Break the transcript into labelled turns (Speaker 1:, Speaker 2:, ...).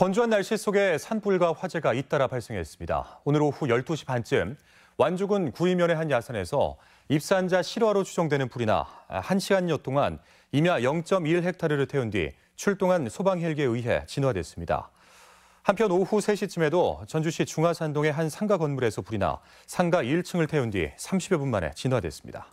Speaker 1: 건조한 날씨 속에 산불과 화재가 잇따라 발생했습니다. 오늘 오후 12시 반쯤 완주군 구이면의 한 야산에서 입산자 실화로 추정되는 불이나 1시간여 동안 임야 0.1헥타르를 태운 뒤 출동한 소방 헬기에 의해 진화됐습니다. 한편 오후 3시쯤에도 전주시 중화산동의 한 상가 건물에서 불이 나 상가 1층을 태운 뒤 30여 분 만에 진화됐습니다.